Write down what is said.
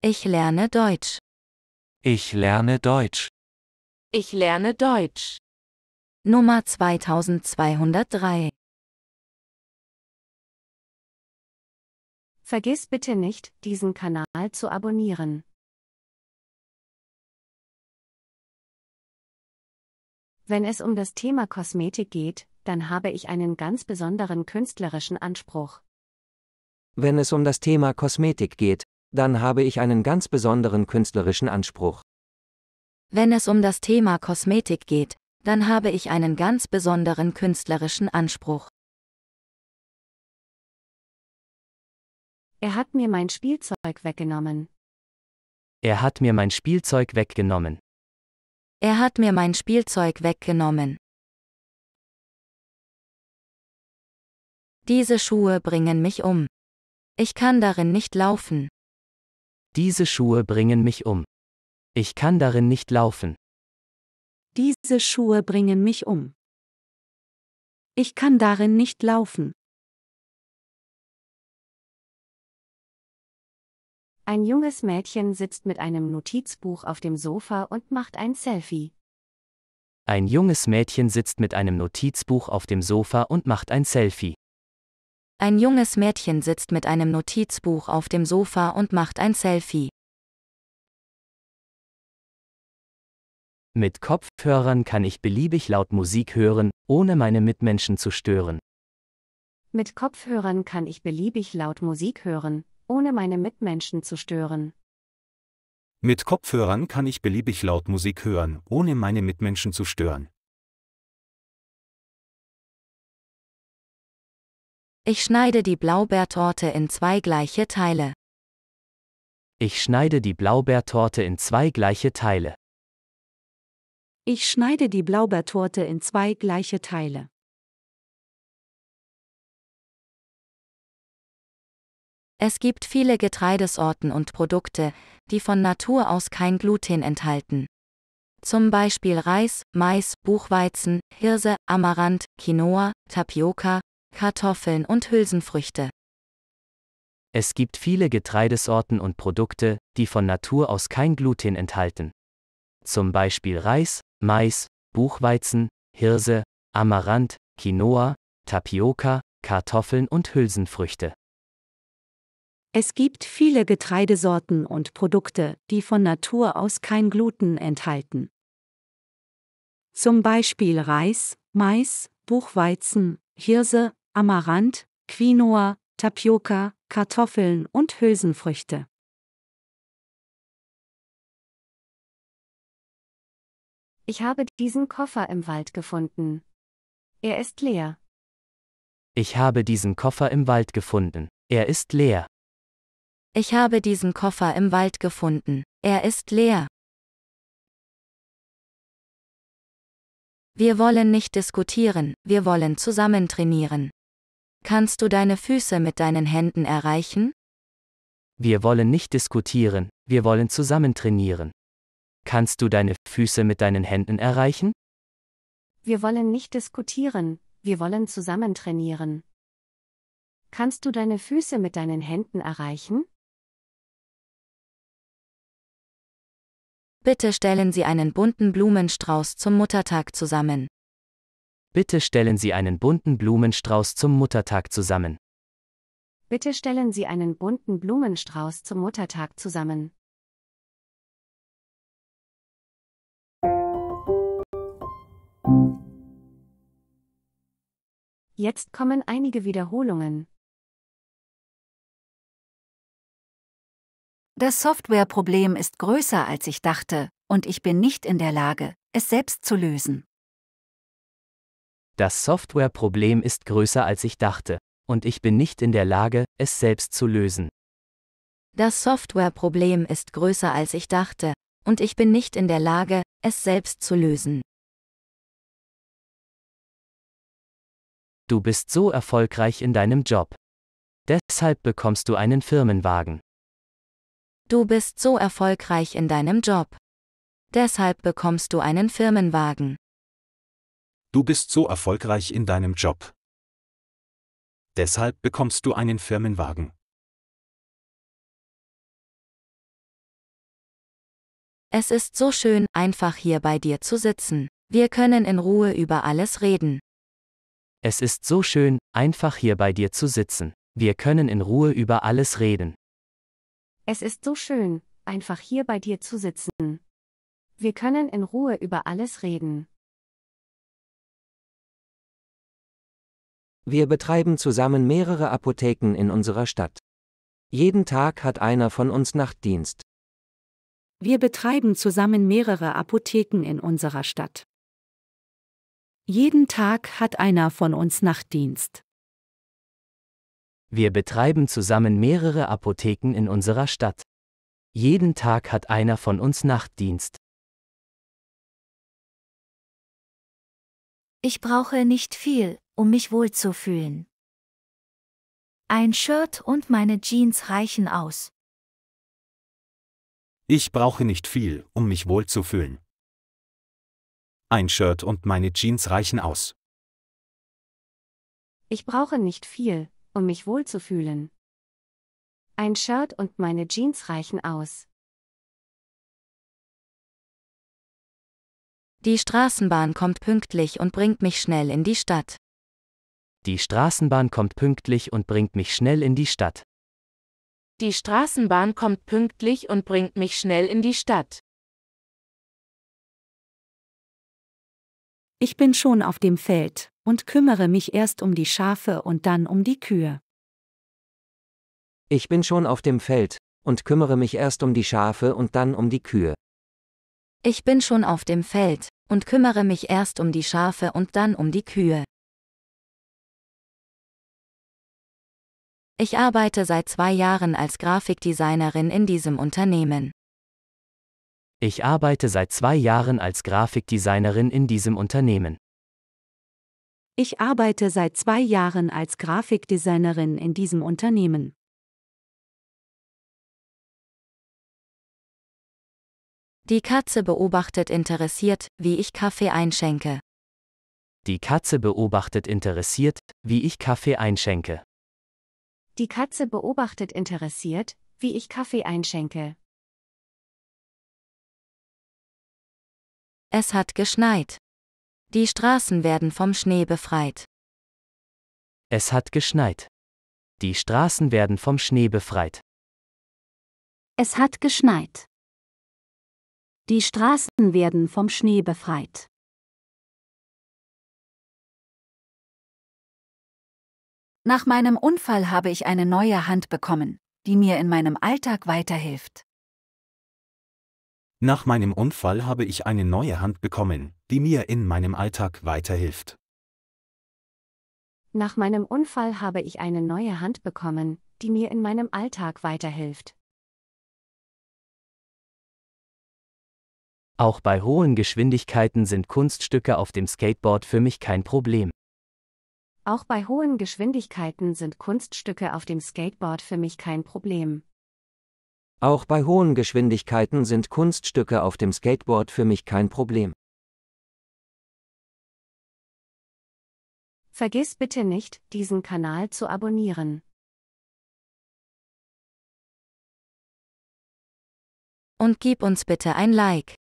Ich lerne Deutsch. Ich lerne Deutsch. Ich lerne Deutsch. Nummer 2203. Vergiss bitte nicht, diesen Kanal zu abonnieren. Wenn es um das Thema Kosmetik geht, dann habe ich einen ganz besonderen künstlerischen Anspruch. Wenn es um das Thema Kosmetik geht, dann habe ich einen ganz besonderen künstlerischen Anspruch. Wenn es um das Thema Kosmetik geht, dann habe ich einen ganz besonderen künstlerischen Anspruch. Er hat mir mein Spielzeug weggenommen. Er hat mir mein Spielzeug weggenommen. Er hat mir mein Spielzeug weggenommen. Diese Schuhe bringen mich um. Ich kann darin nicht laufen. Diese Schuhe bringen mich um. Ich kann darin nicht laufen. Diese Schuhe bringen mich um. Ich kann darin nicht laufen. Ein junges Mädchen sitzt mit einem Notizbuch auf dem Sofa und macht ein Selfie. Ein junges Mädchen sitzt mit einem Notizbuch auf dem Sofa und macht ein Selfie. Ein junges Mädchen sitzt mit einem Notizbuch auf dem Sofa und macht ein Selfie. Mit Kopfhörern kann ich beliebig laut Musik hören, ohne meine Mitmenschen zu stören. Mit Kopfhörern kann ich beliebig laut Musik hören, ohne meine Mitmenschen zu stören. Mit Kopfhörern kann ich beliebig laut Musik hören, ohne meine Mitmenschen zu stören. Ich schneide die Blaubeertorte in zwei gleiche Teile. Ich schneide die Blaubeertorte in zwei gleiche Teile. Ich schneide die Blaubeertorte in zwei gleiche Teile. Es gibt viele Getreidesorten und Produkte, die von Natur aus kein Gluten enthalten. Zum Beispiel Reis, Mais, Buchweizen, Hirse, Amaranth, Quinoa, Tapioca, Kartoffeln und Hülsenfrüchte. Es gibt viele Getreidesorten und Produkte, die von Natur aus kein Gluten enthalten. Zum Beispiel Reis, Mais, Buchweizen, Hirse, Amaranth, Quinoa, Tapioca, Kartoffeln und Hülsenfrüchte. Es gibt viele Getreidesorten und Produkte, die von Natur aus kein Gluten enthalten. Zum Beispiel Reis, Mais, Buchweizen, Hirse, Amaranth, Quinoa, Tapioca, Kartoffeln und Hülsenfrüchte. Ich habe diesen Koffer im Wald gefunden. Er ist leer. Ich habe diesen Koffer im Wald gefunden. Er ist leer. Ich habe diesen Koffer im Wald gefunden. Er ist leer. Wir wollen nicht diskutieren, wir wollen zusammen trainieren. Kannst du deine Füße mit deinen Händen erreichen? Wir wollen nicht diskutieren, wir wollen zusammen trainieren. Kannst du deine Füße mit deinen Händen erreichen? Wir wollen nicht diskutieren, wir wollen zusammen trainieren. Kannst du deine Füße mit deinen Händen erreichen? Bitte stellen Sie einen bunten Blumenstrauß zum Muttertag zusammen. Bitte stellen Sie einen bunten Blumenstrauß zum Muttertag zusammen. Bitte stellen Sie einen bunten Blumenstrauß zum Muttertag zusammen. Jetzt kommen einige Wiederholungen. Das Softwareproblem ist größer, als ich dachte, und ich bin nicht in der Lage, es selbst zu lösen. Das Softwareproblem ist größer als ich dachte, und ich bin nicht in der Lage, es selbst zu lösen. Das Softwareproblem ist größer als ich dachte, und ich bin nicht in der Lage, es selbst zu lösen. Du bist so erfolgreich in deinem Job. Deshalb bekommst du einen Firmenwagen. Du bist so erfolgreich in deinem Job. Deshalb bekommst du einen Firmenwagen du bist so erfolgreich in deinem Job. Deshalb bekommst du einen Firmenwagen. Es ist so schön, einfach hier bei dir zu sitzen. Wir können in Ruhe über alles reden. Es ist so schön, einfach hier bei dir zu sitzen. Wir können in Ruhe über alles reden. Es ist so schön, einfach hier bei dir zu sitzen. Wir können in Ruhe über alles reden. Wir betreiben zusammen mehrere Apotheken in unserer Stadt. Jeden Tag hat einer von uns Nachtdienst. Wir betreiben zusammen mehrere Apotheken in unserer Stadt. Jeden Tag hat einer von uns Nachtdienst. Wir betreiben zusammen mehrere Apotheken in unserer Stadt. Jeden Tag hat einer von uns Nachtdienst. Ich brauche nicht viel, um mich wohlzufühlen. Ein Shirt und meine Jeans reichen aus. Ich brauche nicht viel, um mich wohlzufühlen. Ein Shirt und meine Jeans reichen aus. Ich brauche nicht viel, um mich wohlzufühlen. Ein Shirt und meine Jeans reichen aus. Die Straßenbahn kommt pünktlich und bringt mich schnell in die Stadt. Die Straßenbahn kommt pünktlich und bringt mich schnell in die Stadt. Die Straßenbahn kommt pünktlich und bringt mich schnell in die Stadt. Ich bin schon auf dem Feld und kümmere mich erst um die Schafe und dann um die Kühe. Ich bin schon auf dem Feld und kümmere mich erst um die Schafe und dann um die Kühe. Ich bin schon auf dem Feld und kümmere mich erst um die Schafe und dann um die Kühe. Ich arbeite seit zwei Jahren als Grafikdesignerin in diesem Unternehmen. Ich arbeite seit zwei Jahren als Grafikdesignerin in diesem Unternehmen. Ich arbeite seit zwei Jahren als Grafikdesignerin in diesem Unternehmen. Die Katze beobachtet interessiert, wie ich Kaffee einschenke. Die Katze beobachtet interessiert, wie ich Kaffee einschenke. Die Katze beobachtet interessiert, wie ich Kaffee einschenke. Es hat geschneit. Die Straßen werden vom Schnee befreit. Es hat geschneit. Die Straßen werden vom Schnee befreit. Es hat geschneit. Die Straßen werden vom Schnee befreit. Nach meinem Unfall habe ich eine neue Hand bekommen, die mir in meinem Alltag weiterhilft. Nach meinem Unfall habe ich eine neue Hand bekommen, die mir in meinem Alltag weiterhilft. Nach meinem Unfall habe ich eine neue Hand bekommen, die mir in meinem Alltag weiterhilft. Auch bei hohen Geschwindigkeiten sind Kunststücke auf dem Skateboard für mich kein Problem. Auch bei hohen Geschwindigkeiten sind Kunststücke auf dem Skateboard für mich kein Problem. Auch bei hohen Geschwindigkeiten sind Kunststücke auf dem Skateboard für mich kein Problem. Vergiss bitte nicht, diesen Kanal zu abonnieren. Und gib uns bitte ein Like.